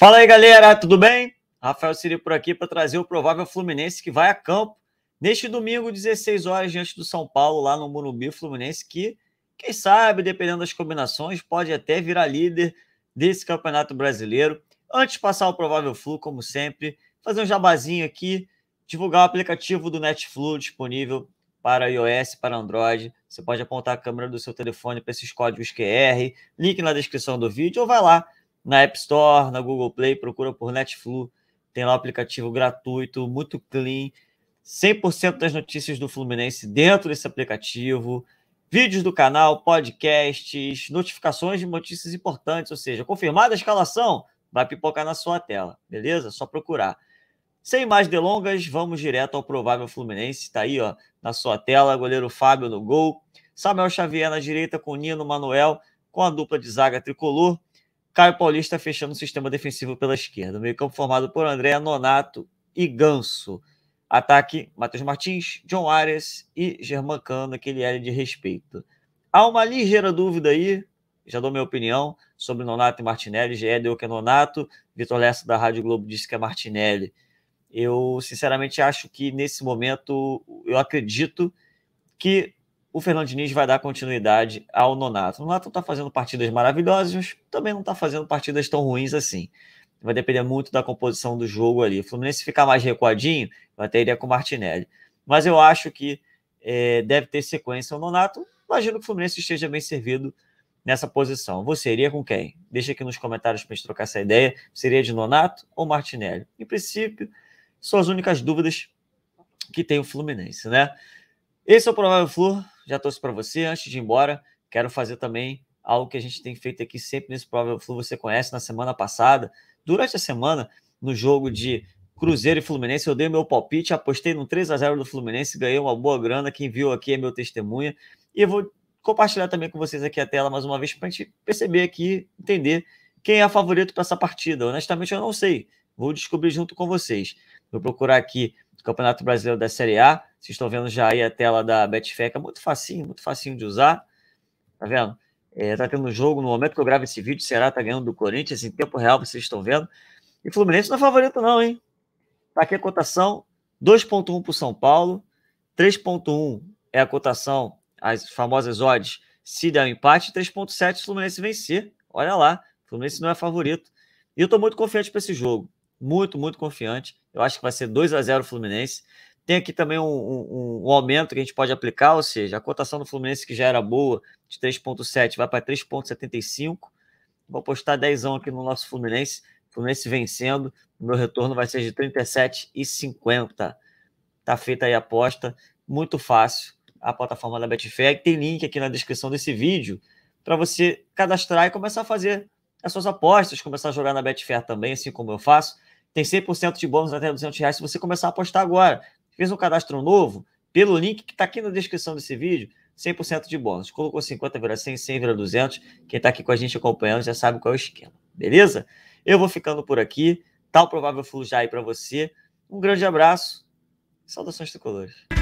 Fala aí, galera, tudo bem? Rafael Siri por aqui para trazer o provável Fluminense que vai a campo neste domingo, 16 horas, diante do São Paulo, lá no Morumbi Fluminense, que, quem sabe, dependendo das combinações, pode até virar líder desse Campeonato Brasileiro. Antes de passar o provável Flu, como sempre, fazer um jabazinho aqui, divulgar o aplicativo do NetFlu disponível para iOS, para Android. Você pode apontar a câmera do seu telefone para esses códigos QR, link na descrição do vídeo, ou vai lá na App Store, na Google Play, procura por Netflu, tem lá um aplicativo gratuito, muito clean, 100% das notícias do Fluminense dentro desse aplicativo, vídeos do canal, podcasts, notificações de notícias importantes, ou seja, confirmada a escalação, vai pipocar na sua tela, beleza? Só procurar. Sem mais delongas, vamos direto ao provável Fluminense, está aí ó, na sua tela, goleiro Fábio no gol, Samuel Xavier na direita com Nino Manuel, com a dupla de zaga tricolor, Caio Paulista fechando o sistema defensivo pela esquerda. Meio campo formado por André Nonato e Ganso. Ataque, Matheus Martins, John Arias e Germán aquele L de respeito. Há uma ligeira dúvida aí, já dou minha opinião, sobre Nonato e Martinelli. GE é deu que é Nonato, Vitor Lessa da Rádio Globo disse que é Martinelli. Eu, sinceramente, acho que nesse momento, eu acredito que o Fernando Diniz vai dar continuidade ao Nonato. O Nonato está fazendo partidas maravilhosas, mas também não está fazendo partidas tão ruins assim. Vai depender muito da composição do jogo ali. O Fluminense ficar mais recuadinho, vai ter iria com o Martinelli. Mas eu acho que é, deve ter sequência o Nonato. Imagino que o Fluminense esteja bem servido nessa posição. Você iria com quem? Deixa aqui nos comentários para a gente trocar essa ideia. Seria de Nonato ou Martinelli? Em princípio, são as únicas dúvidas que tem o Fluminense, né? Esse é o provável Flu já trouxe para você. Antes de ir embora, quero fazer também algo que a gente tem feito aqui sempre nesse Prova Flu. Você conhece na semana passada, durante a semana, no jogo de Cruzeiro e Fluminense, eu dei meu palpite, apostei no 3 a 0 do Fluminense, ganhei uma boa grana. Quem viu aqui é meu testemunha. E eu vou compartilhar também com vocês aqui a tela mais uma vez para a gente perceber aqui, entender quem é favorito para essa partida. Honestamente, eu não sei. Vou descobrir junto com vocês. Vou procurar aqui Campeonato Brasileiro da Série A. Vocês estão vendo já aí a tela da Betfeca, que é muito facinho, muito facinho de usar. Tá vendo? É, tá tendo um jogo, no momento que eu gravo esse vídeo, será tá ganhando do Corinthians em tempo real, vocês estão vendo. E Fluminense não é favorito não, hein? Tá aqui a cotação, 2.1 para o São Paulo, 3.1 é a cotação, as famosas odds, se der um empate, 3.7 se o Fluminense vencer. Olha lá, Fluminense não é favorito. E eu estou muito confiante para esse jogo muito, muito confiante. Eu acho que vai ser 2 a 0 o Fluminense. Tem aqui também um, um, um, aumento que a gente pode aplicar, ou seja, a cotação do Fluminense que já era boa, de 3,7 vai para 3,75. Vou postar 10 aqui no nosso Fluminense. Fluminense vencendo, meu retorno vai ser de 37,50. Tá feita aí a aposta, muito fácil. A plataforma da Betfair tem link aqui na descrição desse vídeo para você cadastrar e começar a fazer as suas apostas, começar a jogar na Betfair também, assim como eu faço tem 100% de bônus até 200 reais se você começar a apostar agora. Fez um cadastro novo, pelo link que está aqui na descrição desse vídeo, 100% de bônus. Colocou 50 vira 100, 100 vira 200. Quem está aqui com a gente acompanhando já sabe qual é o esquema, beleza? Eu vou ficando por aqui. Tal provável flu já aí para você. Um grande abraço. Saudações tricolores.